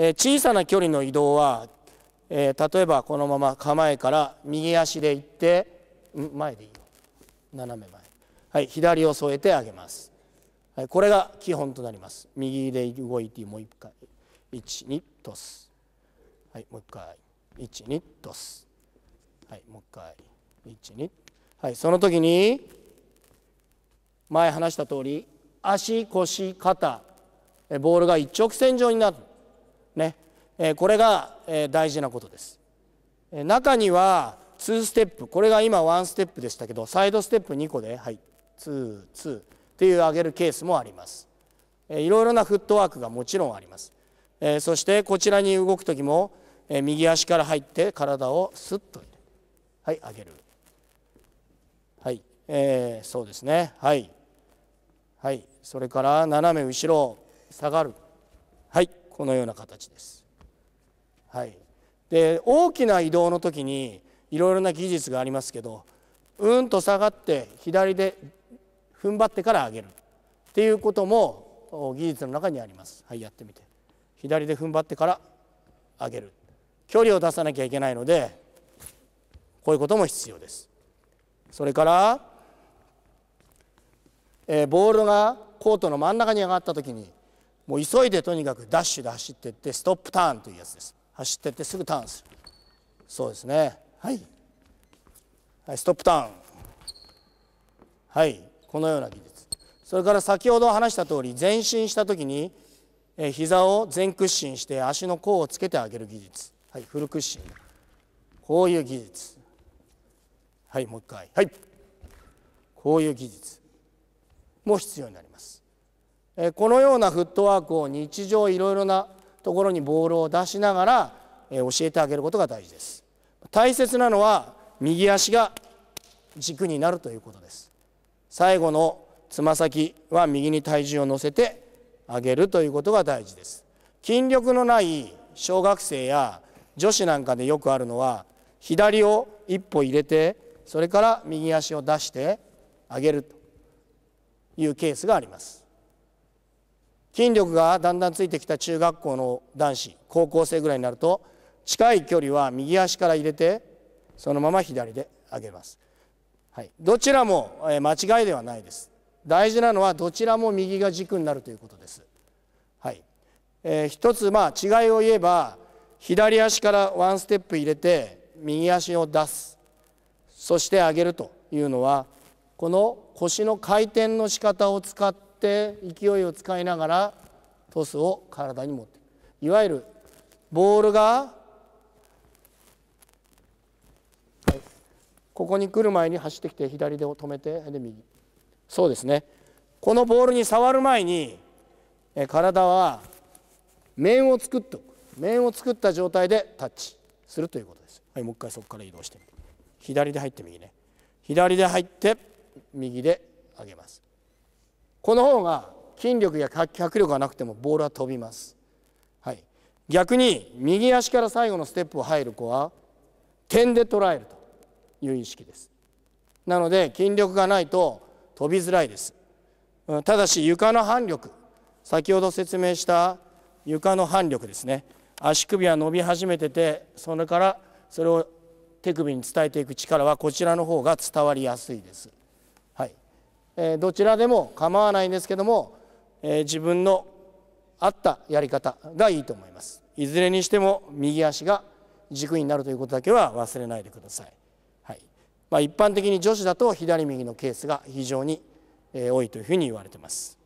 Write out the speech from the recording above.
え小さな距離の移動は、え例えばこのまま構えから右足で行って前でいいよ斜め前、はい、左を添えてあげます、はい、これが基本となります右で動いてもう一回12トスはいもう一回12トスはいもう一回12はいその時に前話した通り足腰肩ボールが一直線上になるこれが大事なことです中には2ステップこれが今1ステップでしたけどサイドステップ2個ではい22っていう上げるケースもありますいろいろなフットワークがもちろんありますそしてこちらに動く時も右足から入って体をスッとはい上げるはいえー、そうですねはいはいそれから斜め後ろ下がるはいこのような形ですはい、で大きな移動の時にいろいろな技術がありますけどうんと下がって左で踏ん張ってから上げるっていうことも技術の中にあります。はい、やってみて左で踏ん張ってから上げる距離を出さなきゃいけないのでこういうことも必要です。それから、えー、ボールがコートの真ん中に上がった時にもう急いでとにかくダッシュで走っていってストップターンというやつです。走ってってすぐターンするそうですねはい、はい、ストップターンはいこのような技術それから先ほど話した通り前進した時に膝を前屈伸して足の甲をつけてあげる技術、はい、フル屈伸こういう技術はいもう一回はいこういう技術も必要になりますこのようなフットワークを日常いろいろなところにボールを出しながら、え教えてあげることが大事です大切なのは右足が軸になるということです最後のつま先は右に体重を乗せてあげるということが大事です筋力のない小学生や女子なんかでよくあるのは左を一歩入れてそれから右足を出してあげるというケースがあります筋力がだんだんついてきた中学校の男子高校生ぐらいになると近い距離は右足から入れてそのまま左で上げます、はい、どちらも間違いではないです大事なのはどちらも右が軸になるということです、はいえー、一つまあ違いを言えば左足からワンステップ入れて右足を出すそして上げるというのはこの腰の回転の仕方を使ってって勢いを使いながらトスを体に持っていいわゆるボールがここに来る前に走ってきて左で止めてで右そうですねこのボールに触る前に体は面を作っておく面を作った状態でタッチするということです、はい、もう一回そこから移動して左で入って右ね左で入って右で上げますこの方が筋力や脚力がなくてもボールは飛びます、はい、逆に右足から最後のステップを入る子は点で捉えるという意識ですなので筋力がないと飛びづらいですただし床の反力先ほど説明した床の反力ですね足首は伸び始めててそれからそれを手首に伝えていく力はこちらの方が伝わりやすいですえどちらでも構わないんですけども、え自分の合ったやり方がいいと思いますいずれにしても右足が軸になるということだけは忘れないでください、はいまあ、一般的に女子だと左右のケースが非常に多いというふうに言われてます